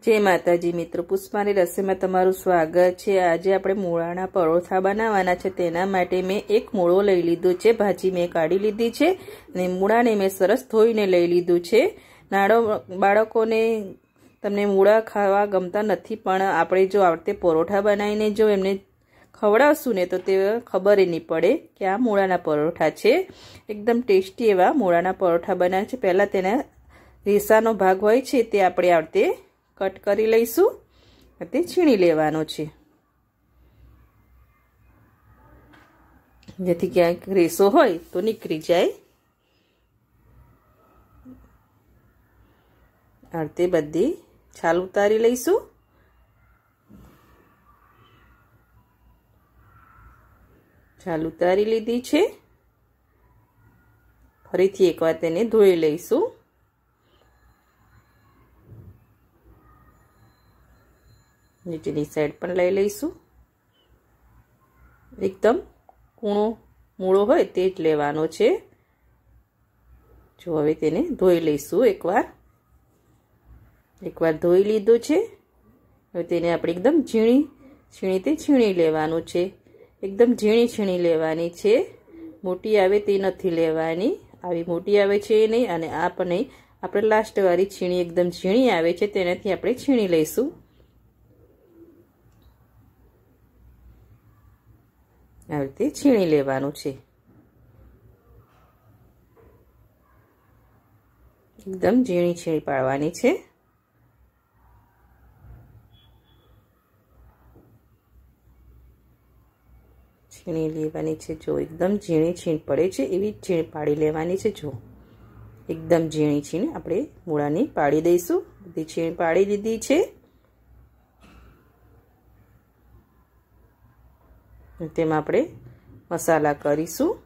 જય માતાજી મિત્રો પુષ્પાની રસોઈમાં તમારું સ્વાગત છે આજે આપણે મૂળાના પરોઠા બનાવવાના છે તેના માટે મેં એક મૂળો લઈ લીધો છે ભાજી મેં કાઢી લીધી છે અને મૂળાને મેં સરસ ધોઈને લઈ લીધું છે નાળો બાળકોને તમને મૂળા ખાવા ગમતા નથી પણ આપણે જો આવડતે પરોઠા બનાવીને જો એમને ખવડાવશું ને તો તે ખબર નહીં પડે કે આ મૂળાના પરોઠા છે એકદમ ટેસ્ટી એવા મૂળાના પરોઠા બનાવે છે પહેલાં તેના રેસાનો ભાગ હોય છે તે આપણે આવડતે કટ કરી લઈશું તે છીણી લેવાનો છે જેથી ક્યાંક રેસો હોય તો નીકળી જાય આ રીતે બધી છાલ ઉતારી લઈશું છાલ ઉતારી લીધી છે ફરીથી એકવાર તેને ધોઈ લઈશું નીચેની સાઈડ પણ લઈ લઈશું એકદમ કૂણો મૂળો હોય તે જ લેવાનો છે જો હવે તેને ધોઈ લઈશું એકવાર એકવાર ધોઈ લીધું છે હવે તેને આપણે એકદમ ઝીણી છીણી તે છીણી લેવાનું છે એકદમ ઝીણી છીણી લેવાની છે મોટી આવે તે નથી લેવાની આવી મોટી આવે છે એ નહીં અને આ પણ નહીં આપણે લાસ્ટવાળી છીણી એકદમ ઝીણી આવે છે તેનાથી આપણે છીણી લઈશું આવી રીતે છીણી લેવાનું છે એકદમ ઝીણી છીણી પાડવાની છે છીણી લેવાની છે જો એકદમ ઝીણી છીણ પડે છે એવી છીણ પાડી લેવાની છે જો એકદમ ઝીણી છીણ આપણે મૂળાની પાડી દઈશું બધી છીણ પાડી દીધી છે તેમાં આપણે મસાલા કરીશું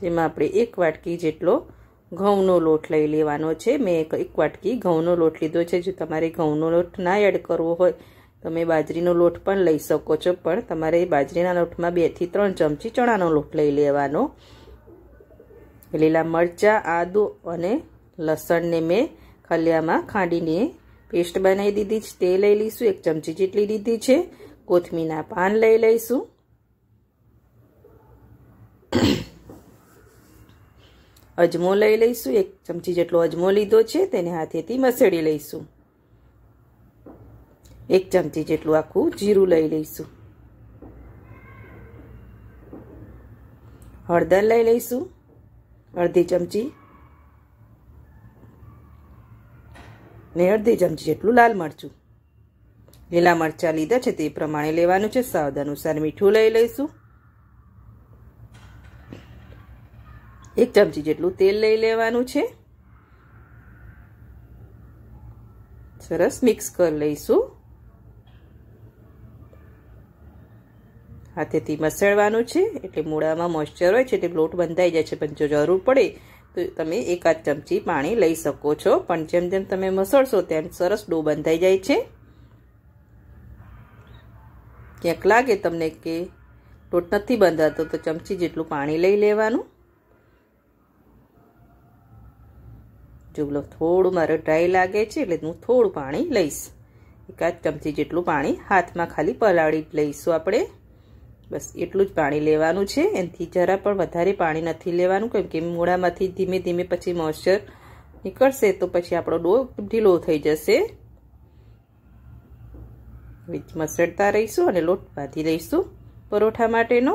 તેમાં આપણે એક વાટકી જેટલો ઘઉંનો લોટ લઈ લેવાનો છે મેં એક વાટકી ઘઉંનો લોટ લીધો છે જો તમારે ઘઉંનો લોટ ના એડ કરવો હોય તમે બાજરીનો લોટ પણ લઈ શકો છો પણ તમારે બાજરીના લોટમાં બેથી ત્રણ ચમચી ચણાનો લોટ લઈ લેવાનો લીલા મરચાં આદુ અને લસણને મેં ખલિયામાં ખાંડીને પેસ્ટ બનાવી દીધી છે તે લઈ લઈશું એક ચમચી જેટલી લીધી છે કોથમીના પાન લઈ લઈશું અજમો લઈ લઈશું એક ચમચી જેટલો અજમો લીધો છે તેને હાથેથી મસળી લઈશું એક ચમચી જેટલું આખું જીરું લઈ લઈશું હળદર લઈ લઈશું અડધી ચમચી ને અડધી ચમચી જેટલું લાલ મરચું લીલા મરચાં લીધા છે તે પ્રમાણે લેવાનું છે સ્વાદ અનુસાર મીઠું લઈ લઈશું એક ચમચી જેટલું તેલ લઈ લેવાનું છે સરસ મિક્સ કરી લઈશું હાથેથી મસળવાનું છે એટલે મૂળામાં મોઇશ્ચર હોય છે એટલે લોટ બંધાઈ જાય છે પણ જો જરૂર પડે તો તમે એકાદ ચમચી પાણી લઈ શકો છો પણ જેમ જેમ તમે મસળશો તેમ સરસ ડો બંધાઈ જાય છે ક્યાંક લાગે તમને કે લોટ નથી બંધાતો તો ચમચી જેટલું પાણી લઈ લેવાનું ચૂગલો થોડું મારે ડ્રાય લાગે છે એટલે હું થોડું પાણી લઈશ એકાદ ચમચી જેટલું પાણી હાથમાં ખાલી પલાળી લઈશું આપણે બસ એટલું જ પાણી લેવાનું છે એનાથી જરા પણ વધારે પાણી નથી લેવાનું કેમ કે મૂળામાંથી ધીમે ધીમે પછી મોઇશ્ચર નીકળશે તો પછી આપણો ડો ઢીલો થઈ જશે મસળતા રહીશું અને લોટ બાંધી રહીશું પરોઠા માટેનો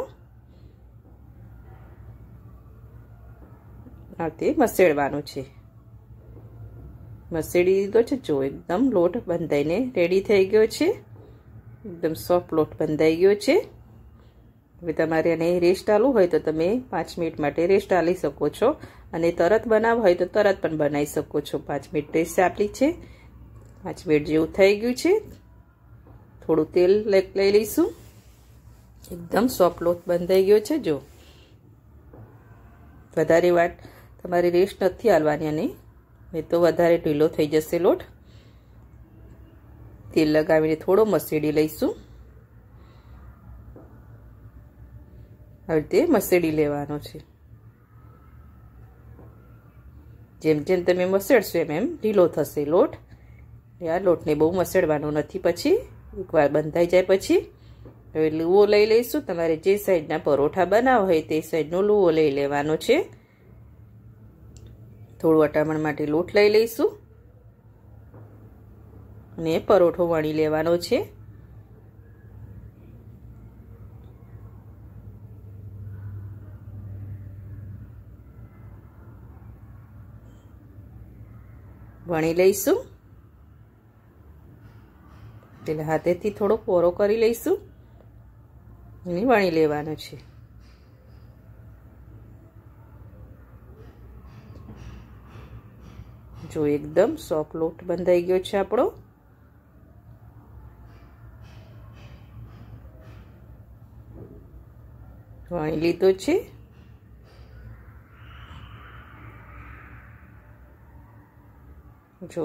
આ તે મસેડવાનું છે મસેડી દીધો છે જો એકદમ લોટ બંધાઈને રેડી થઈ ગયો છે એકદમ સોફ્ટ લોટ બંધાઈ ગયો છે હવે તમારે આને રેસ્ટ આલું હોય તો તમે પાંચ મિનિટ માટે રેસ્ટ આલી શકો છો અને તરત બનાવ હોય તો તરત પણ બનાવી શકો છો પાંચ મિનિટ રેસ્ટ આપી છે પાંચ મિનિટ જેવું થઈ ગયું છે થોડું તેલ લઈ લઈશું એકદમ સોફ્ટ લોટ બંધાઈ ગયો છે જો વધારે વાટ તમારે રેસ્ટ નથી હાલવાની અને નહીં તો વધારે ઢીલો થઈ જશે લોટ તેલ લગાવીને થોડો મસેડી લઈશું હવે તે મસેડી લેવાનો છે જેમ જેમ તમે મસેડશો એમ એમ ઢીલો થશે લોટ આ લોટને બહુ મસેડવાનો નથી પછી એકવાર બંધાઈ જાય પછી હવે લુવો લઈ લઈશું તમારે જે સાઈડના પરોઠા બનાવો હોય તે સાઈડનો લુવો લઈ લેવાનો છે થોડું અટામણ માટે લોટ લઈ લઈશું અને પરોઠો વણી લેવાનો છે વણી લઈશું એટલે હાથેથી થોડો પોરો કરી લઈશું અને વણી લેવાનો છે જો એકદમ સોફ લોટ બંધાઈ ગયો છે આપણો વણી લીધો છે જો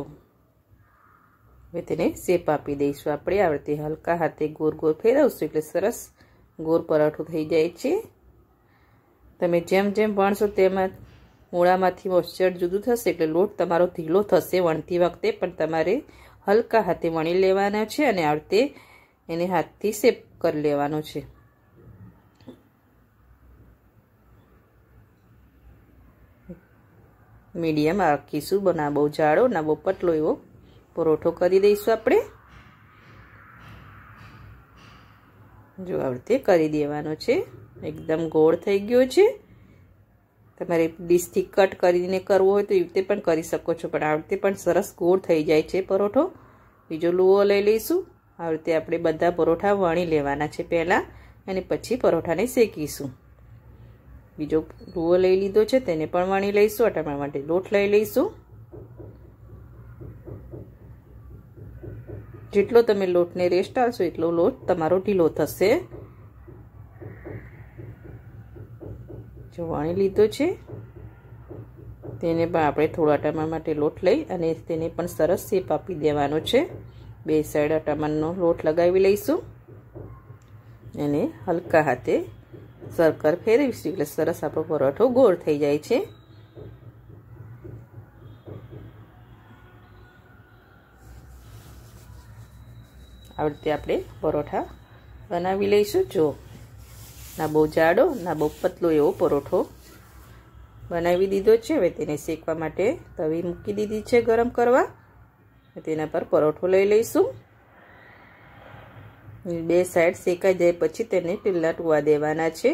હવે તેને શેપ આપી દઈશું આપણે આ હલકા હાથે ગોર ગોર ફેરવશું એટલે સરસ ગોર પરાઠું થઈ જાય છે તમે જેમ જેમ ભણશો તેમાં મૂળામાંથી મોઇશ્ચર જુદું થશે એટલે લોટ તમારો ઢીલો થશે વણતી વખતે પણ તમારે હલકા હાથે વણી લેવાના છે અને આ રીતે એને હાથથી શેપ કરી લેવાનો છે મીડિયમ રાખીશું બના બહુ જાડો ના બહુ પતલો એવો પરોઠો કરી દઈશું આપણે જો આ રીતે કરી દેવાનો છે એકદમ ગોળ થઈ ગયો છે તમારે ડીશથી કટ કરીને કરવો હોય તો એ રીતે પણ કરી શકો છો પણ આ રીતે પણ સરસ ગોળ થઈ જાય છે પરોઠો બીજો લુઓ લઈ લઈશું આ રીતે આપણે બધા પરોઠા વણી લેવાના છે પહેલાં અને પછી પરોઠાને શેકીશું બીજો લુઓ લઈ લીધો છે તેને પણ વણી લઈશું અટામણા માટે લોટ લઈ લઈશું જેટલો તમે લોટને રેસ્ટ આવશો એટલો લોટ તમારો ઢીલો થશે જો વણી લીધો છે તેને પણ આપણે થોડા અટામણ માટે લોટ લઈ અને તેને પણ સરસ શેપ આપી દેવાનો છે બે સાઈડ અટામણનો લોટ લગાવી લઈશું એને હલકા હાથે સરકર ફેરવીશું એટલે સરસ આપણો પરોઠો ગોળ થઈ જાય છે આવી રીતે આપણે પરોઠા બનાવી લઈશું જો ના બહુ જાડો ના બહુ પતલો એવો પરોઠો બનાવી દીધો છે હવે તેને શેકવા માટે તવી મૂકી દીધી છે ગરમ કરવા તેના પર પરોઠો લઈ લઈશું બે સાઈડ શેકાઈ જાય પછી તેને ઢીલા ટુવા દેવાના છે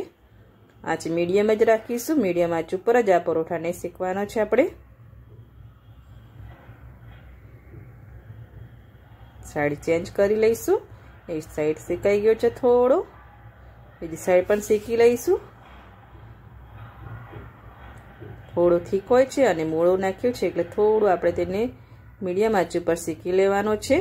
આંચ મીડિયમ જ રાખીશું મીડિયમ આંચ ઉપર જ આ પરોઠાને શેકવાનો છે આપણે સાઈડ ચેન્જ કરી લઈશું એ સાઈડ શેકાઈ ગયો છે થોડો બીજી સાઈડ પણ શીખી લઈશું થોડો થીક હોય છે અને મોળો નાખ્યો છે એટલે થોડું આપણે તેને મીડિયમ આંચ ઉપર શીખી લેવાનો છે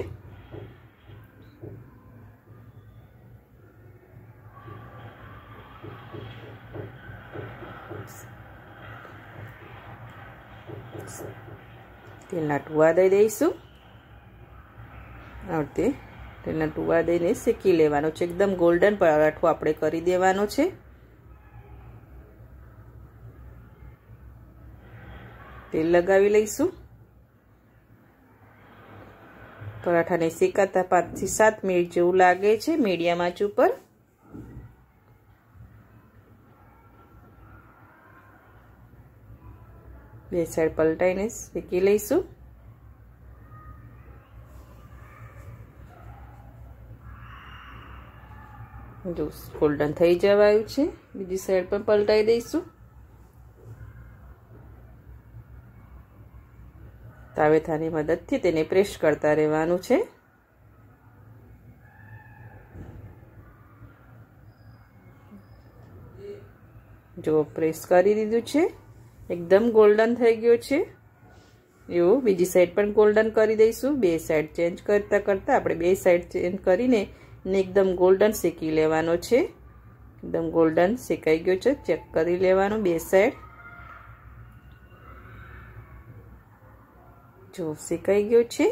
તેલના ટુવા દઈ દઈશું આ તેના ટુવા દઈને શેકી લેવાનો છે એકદમ ગોલ્ડન પરાઠો આપણે કરી દેવાનો છે તેલ લગાવી લઈશું પરાઠાને શેકાતા પાંચથી સાત મિનિટ જેવું લાગે છે મીડિયમ આંચ ઉપર બે સાઈડ પલટાઈને શેકી લઈશું જો ગોલ્ડન થઈ જવાયું છે બીજી સાઈડ પણ પલટાઈ દઈશું તાવેથાની મદદથી તેને પ્રેસ કરતા રહેવાનું છે જો પ્રેસ કરી દીધું છે એકદમ ગોલ્ડન થઈ ગયો છે એવું બીજી સાઈડ પણ ગોલ્ડન કરી દઈશું બે સાઈડ ચેન્જ કરતાં કરતાં આપણે બે સાઈડ ચેન્જ કરીને ને એકદમ ગોલ્ડન શેકી લેવાનો છે એકદમ ગોલ્ડન શેકાઈ ગયો છે ચેક કરી લેવાનો બે સાઈડ જો શેકાઈ ગયો છે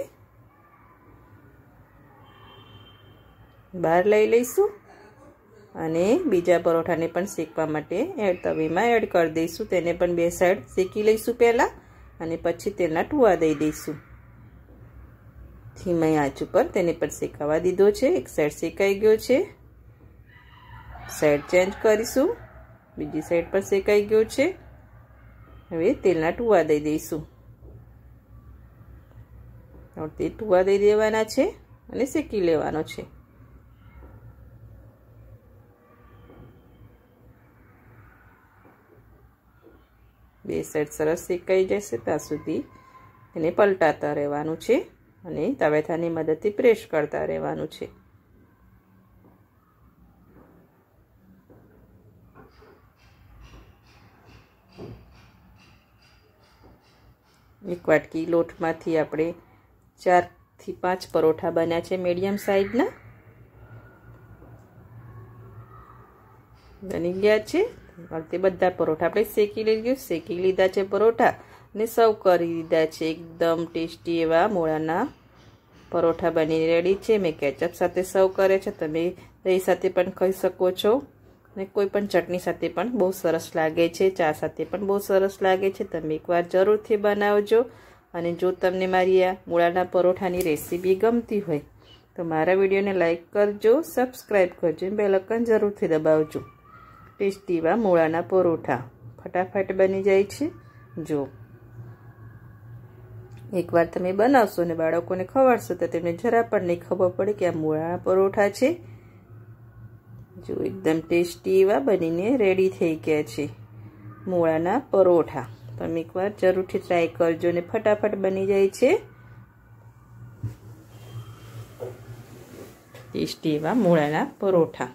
બહાર લઈ લઈશું અને બીજા પરોઠાને પણ શેકવા માટે એડ તવીમાં એડ કરી દઈશું તેને પણ બે સાઈડ શેકી લઈશું પહેલાં અને પછી તેના ટુવા દઈ દઈશું ધીમા આંચ ઉપર તેને પર શેકાવા દીધો છે એક સાઈડ શેકાઈ ગયો છે સાઈડ ચેન્જ કરીશું બીજી સાઈડ પર શેકાઈ ગયો છે હવે તેલના ટુવા દઈ દઈશું તે ટુવા દઈ દેવાના છે અને શેકી લેવાનો છે બે સાઈડ સરસ શેકાઈ જશે ત્યાં સુધી એને પલટાતા રહેવાનું છે અને તવેથાની મદદથી પ્રેસ કરતા રહેવાનું છે એક વાટકી લોટમાંથી આપણે ચારથી પાંચ પરોઠા બન્યા છે મીડિયમ સાઇઝના બની ગયા છે તે બધા પરોઠા આપણે શેકી લઈ ગયું શેકી લીધા છે પરોઠા ને સર્વ કરી દીધા છે એકદમ ટેસ્ટી એવા મૂળાના પરોઠા બની રેડી છે મેં કેચઅપ સાથે સર્વ કરે છે તમે દહીં સાથે પણ ખાઈ શકો છો ને કોઈ પણ ચટણી સાથે પણ બહુ સરસ લાગે છે ચા સાથે પણ બહુ સરસ લાગે છે તમે એકવાર જરૂરથી બનાવજો અને જો તમને મારી આ મૂળાના પરોઠાની રેસીપી ગમતી હોય તો મારા વિડીયોને લાઇક કરજો સબસ્ક્રાઈબ કરજો અને બેલકન જરૂરથી દબાવજો એવા મૂળાના પરોઠા ફટાફટ બની જાય છે જો એકવાર તમે બનાવશો અને બાળકોને ખવાડશો તો તમને જરા પણ નહીં ખબર પડે કે આ મૂળા પરોઠા છે જો એકદમ ટેસ્ટી એવા બનીને રેડી થઈ ગયા છે મૂળાના પરોઠા તમે એકવાર જરૂરથી ટ્રાય કરજો ને ફટાફટ બની જાય છે ટેસ્ટી એવા મૂળાના પરોઠા